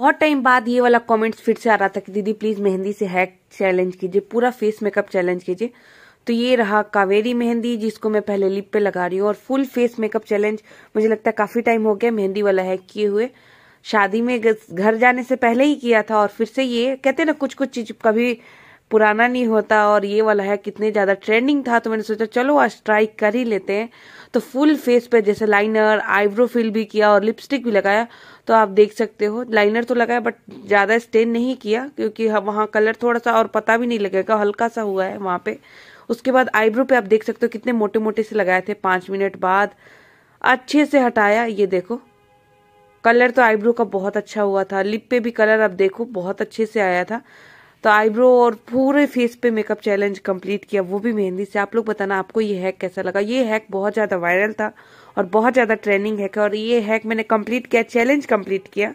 बहुत टाइम बाद ये वाला कमेंट्स फिर से आ रहा था कि दीदी प्लीज मेहंदी से हैक चैलेंज कीजिए पूरा फेस मेकअप चैलेंज कीजिए तो ये रहा कावेरी मेहंदी जिसको मैं पहले लिप पे लगा रही हूँ और फुल फेस मेकअप चैलेंज मुझे लगता है काफी टाइम हो गया मेहंदी वाला हैक किए हुए शादी में घर जाने से पहले ही किया था और फिर से ये कहते ना कुछ कुछ चीज कभी पुराना नहीं होता और ये वाला है कितने ज़्यादा ट्रेंडिंग था तो मैंने सोचा चलो आज ट्राई कर ही लेते हैं तो फुल फेस पे जैसे लाइनर आईब्रो फिल भी किया और लिपस्टिक भी लगाया तो आप देख सकते हो लाइनर तो लगाया बट ज़्यादा स्टेन नहीं किया क्योंकि हाँ, वहाँ कलर थोड़ा सा और पता भी नहीं लगेगा हल्का सा हुआ है वहाँ पे उसके बाद आईब्रो पे आप देख सकते हो कितने मोटे मोटे से लगाए थे पाँच मिनट बाद अच्छे से हटाया ये देखो कलर तो आईब्रो का बहुत अच्छा हुआ था लिप पे भी कलर आप देखो बहुत अच्छे से आया था तो आईब्रो और पूरे फेस पे मेकअप चैलेंज कंप्लीट किया वो भी मेहंदी से आप लोग बताना आपको ये हैक कैसा लगा ये हैक बहुत ज़्यादा वायरल था और बहुत ज़्यादा ट्रेंडिंग हैक है और ये हैक मैंने कंप्लीट किया चैलेंज कंप्लीट किया